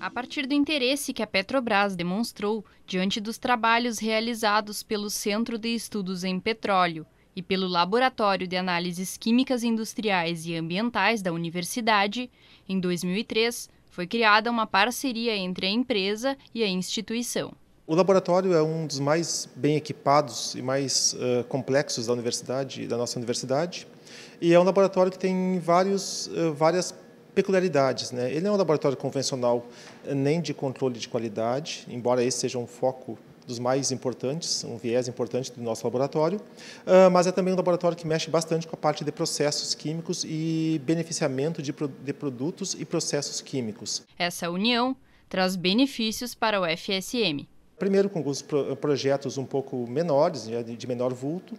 A partir do interesse que a Petrobras demonstrou diante dos trabalhos realizados pelo Centro de Estudos em Petróleo e pelo Laboratório de Análises Químicas Industriais e Ambientais da Universidade, em 2003 foi criada uma parceria entre a empresa e a instituição. O laboratório é um dos mais bem equipados e mais uh, complexos da universidade, da nossa universidade, e é um laboratório que tem vários, uh, várias peculiaridades. Né? Ele não é um laboratório convencional eh, nem de controle de qualidade, embora esse seja um foco dos mais importantes, um viés importante do nosso laboratório, ah, mas é também um laboratório que mexe bastante com a parte de processos químicos e beneficiamento de, de produtos e processos químicos. Essa união traz benefícios para o FSM primeiro com alguns projetos um pouco menores, né, de menor vulto,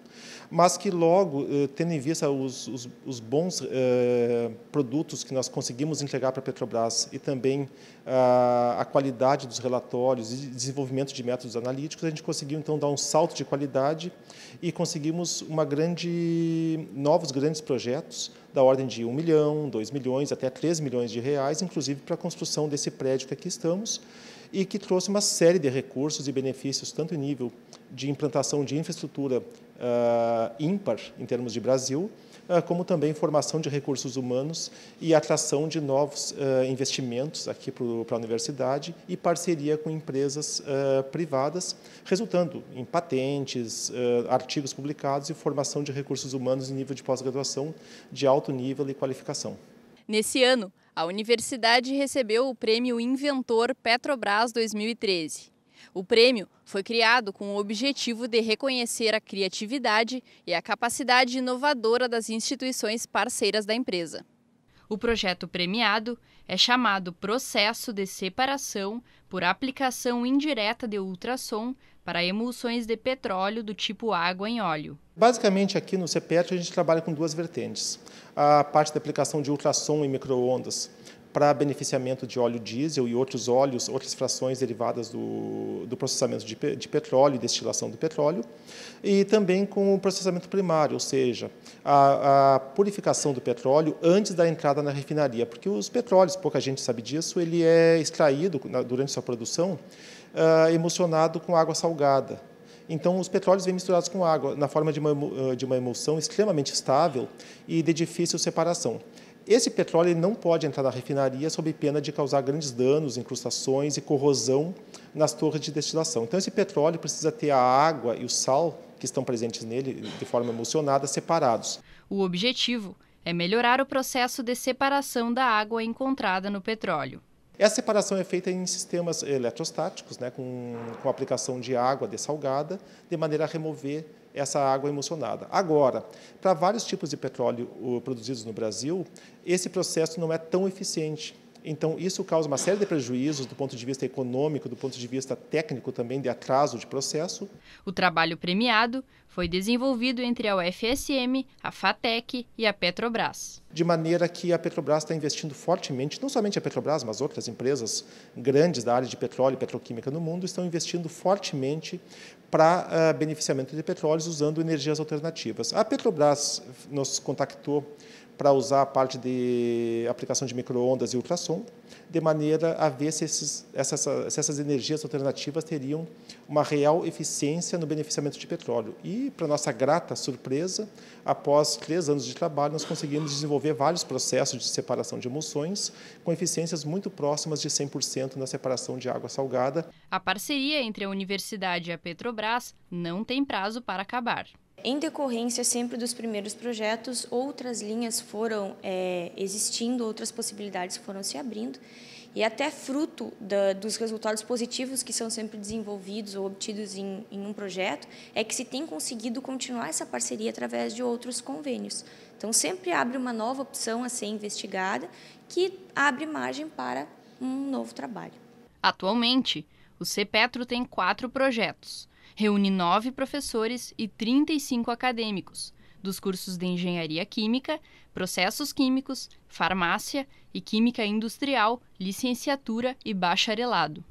mas que logo, eh, tendo em vista os, os, os bons eh, produtos que nós conseguimos entregar para a Petrobras e também ah, a qualidade dos relatórios e desenvolvimento de métodos analíticos, a gente conseguiu então dar um salto de qualidade e conseguimos uma grande, novos grandes projetos da ordem de 1 milhão, 2 milhões, até 3 milhões de reais, inclusive para a construção desse prédio que aqui estamos, e que trouxe uma série de recursos e benefícios, tanto em nível de implantação de infraestrutura uh, ímpar, em termos de Brasil, uh, como também formação de recursos humanos e atração de novos uh, investimentos aqui para a universidade e parceria com empresas privadas, resultando em patentes, artigos publicados e formação de recursos humanos em nível de pós-graduação de alto nível e qualificação. Nesse ano, a universidade recebeu o prêmio Inventor Petrobras 2013. O prêmio foi criado com o objetivo de reconhecer a criatividade e a capacidade inovadora das instituições parceiras da empresa. O projeto premiado é chamado Processo de Separação por Aplicação Indireta de Ultrassom para Emulsões de Petróleo do tipo Água em Óleo. Basicamente, aqui no CPET, a gente trabalha com duas vertentes. A parte da aplicação de ultrassom e microondas para beneficiamento de óleo diesel e outros óleos, outras frações derivadas do, do processamento de, de petróleo e destilação do petróleo, e também com o processamento primário, ou seja, a, a, purificação do petróleo antes da entrada na refinaria, porque os petróleos, pouca gente sabe disso, ele é extraído durante sua produção, uh, emocionado com água salgada. Então, os petróleos vêm misturados com água, na forma de uma, de uma emulsão extremamente estável e de difícil separação. Esse petróleo não pode entrar na refinaria sob pena de causar grandes danos, incrustações e corrosão nas torres de destilação. Então, esse petróleo precisa ter a água e o sal que estão presentes nele de forma emulsionada separados. O objetivo é melhorar o processo de separação da água encontrada no petróleo. Essa separação é feita em sistemas eletrostáticos, né, com, com aplicação de água dessalgada, de maneira a remover essa água emulsionada. Agora, para vários tipos de petróleo produzidos no Brasil, esse processo não é tão eficiente. Então, isso causa uma série de prejuízos do ponto de vista econômico, do ponto de vista técnico também, de atraso de processo. O trabalho premiado foi desenvolvido entre a UFSM, a FATEC e a Petrobras de maneira que a Petrobras está investindo fortemente, não somente a Petrobras, mas outras empresas grandes da área de petróleo e petroquímica no mundo estão investindo fortemente para uh, beneficiamento de petróleos usando energias alternativas. A Petrobras nos contactou para usar a parte de aplicação de microondas e ultrassom, de maneira a ver se, esses, essas, se essas energias alternativas teriam uma real eficiência no beneficiamento de petróleo. E, para nossa grata surpresa, após três anos de trabalho, nós conseguimos desenvolver desenvolver vários processos de separação de emulsões, com eficiências muito próximas de 100% na separação de água salgada. A parceria entre a universidade e a Petrobras não tem prazo para acabar. Em decorrência sempre dos primeiros projetos, outras linhas foram é, existindo, outras possibilidades foram se abrindo, e até fruto da, dos resultados positivos que são sempre desenvolvidos ou obtidos em, em um projeto, é que se tem conseguido continuar essa parceria através de outros convênios. Então, sempre abre uma nova opção a ser investigada, que abre margem para um novo trabalho. Atualmente, o CEPETRO tem quatro projetos reúne nove professores e 35 acadêmicos dos cursos de Engenharia Química, Processos Químicos, Farmácia e Química Industrial, Licenciatura e Bacharelado.